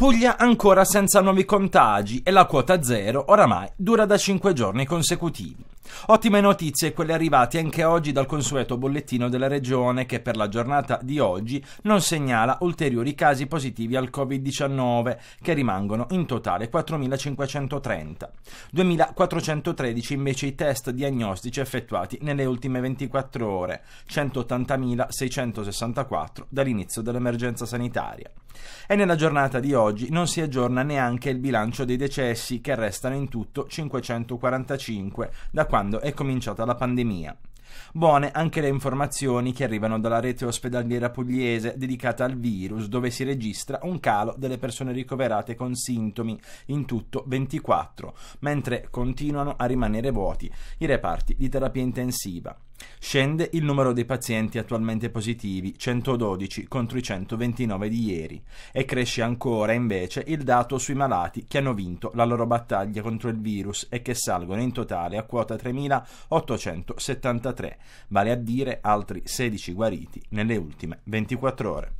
Puglia ancora senza nuovi contagi e la quota zero oramai dura da 5 giorni consecutivi. Ottime notizie quelle arrivate anche oggi dal consueto bollettino della regione che per la giornata di oggi non segnala ulteriori casi positivi al Covid-19 che rimangono in totale 4.530. 2.413 invece i test diagnostici effettuati nelle ultime 24 ore, 180.664 dall'inizio dell'emergenza sanitaria. E nella giornata di oggi non si aggiorna neanche il bilancio dei decessi, che restano in tutto 545 da quando è cominciata la pandemia. Buone anche le informazioni che arrivano dalla rete ospedaliera pugliese dedicata al virus, dove si registra un calo delle persone ricoverate con sintomi, in tutto 24, mentre continuano a rimanere vuoti i reparti di terapia intensiva. Scende il numero dei pazienti attualmente positivi, 112 contro i 129 di ieri, e cresce ancora invece il dato sui malati che hanno vinto la loro battaglia contro il virus e che salgono in totale a quota 3.873, vale a dire altri 16 guariti nelle ultime 24 ore.